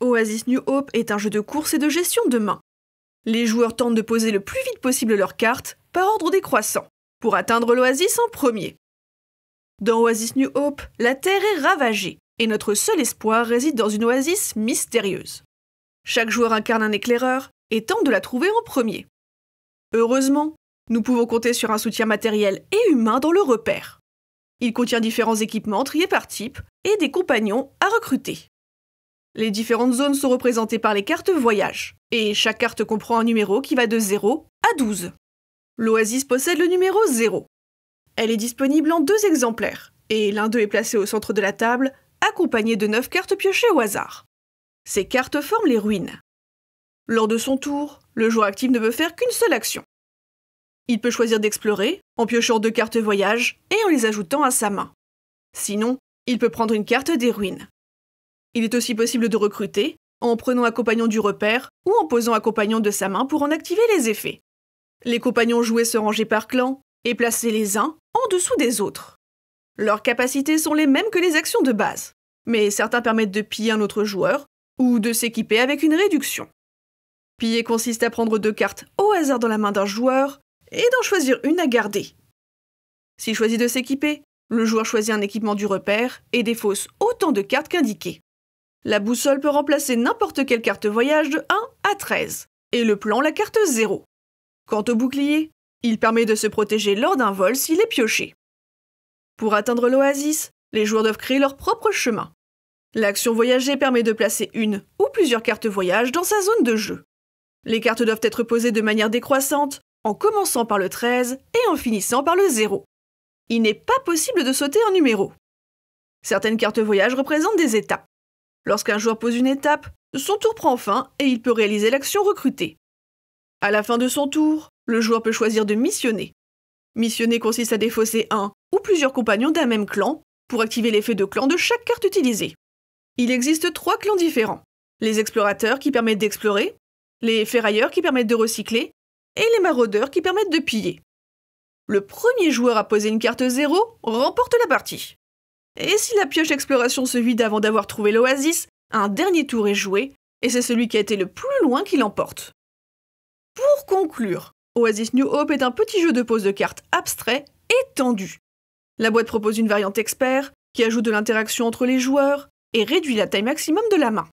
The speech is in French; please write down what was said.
Oasis New Hope est un jeu de course et de gestion de main. Les joueurs tentent de poser le plus vite possible leurs cartes, par ordre décroissant, pour atteindre l'Oasis en premier. Dans Oasis New Hope, la Terre est ravagée, et notre seul espoir réside dans une oasis mystérieuse. Chaque joueur incarne un éclaireur et tente de la trouver en premier. Heureusement, nous pouvons compter sur un soutien matériel et humain dans le repère. Il contient différents équipements triés par type et des compagnons à recruter. Les différentes zones sont représentées par les cartes voyage, et chaque carte comprend un numéro qui va de 0 à 12. L'Oasis possède le numéro 0. Elle est disponible en deux exemplaires, et l'un d'eux est placé au centre de la table, accompagné de 9 cartes piochées au hasard. Ces cartes forment les ruines. Lors de son tour, le joueur actif ne peut faire qu'une seule action. Il peut choisir d'explorer, en piochant deux cartes voyage et en les ajoutant à sa main. Sinon, il peut prendre une carte des ruines. Il est aussi possible de recruter, en prenant un compagnon du repère ou en posant un compagnon de sa main pour en activer les effets. Les compagnons joués se rangent par clan et placés les uns en dessous des autres. Leurs capacités sont les mêmes que les actions de base, mais certains permettent de piller un autre joueur ou de s'équiper avec une réduction. Piller consiste à prendre deux cartes au hasard dans la main d'un joueur et d'en choisir une à garder. S'il choisit de s'équiper, le joueur choisit un équipement du repère et défausse autant de cartes qu'indiquées. La boussole peut remplacer n'importe quelle carte voyage de 1 à 13, et le plan la carte 0. Quant au bouclier, il permet de se protéger lors d'un vol s'il est pioché. Pour atteindre l'oasis, les joueurs doivent créer leur propre chemin. L'action voyager permet de placer une ou plusieurs cartes voyage dans sa zone de jeu. Les cartes doivent être posées de manière décroissante, en commençant par le 13 et en finissant par le 0. Il n'est pas possible de sauter un numéro. Certaines cartes voyage représentent des étapes. Lorsqu'un joueur pose une étape, son tour prend fin et il peut réaliser l'action recrutée. À la fin de son tour, le joueur peut choisir de missionner. Missionner consiste à défausser un ou plusieurs compagnons d'un même clan pour activer l'effet de clan de chaque carte utilisée. Il existe trois clans différents. Les explorateurs qui permettent d'explorer, les ferrailleurs qui permettent de recycler et les maraudeurs qui permettent de piller. Le premier joueur à poser une carte zéro remporte la partie. Et si la pioche exploration se vide avant d'avoir trouvé l'oasis, un dernier tour est joué, et c'est celui qui a été le plus loin qui l'emporte. Pour conclure, Oasis New Hope est un petit jeu de pose de cartes abstrait et tendu. La boîte propose une variante expert, qui ajoute de l'interaction entre les joueurs et réduit la taille maximum de la main.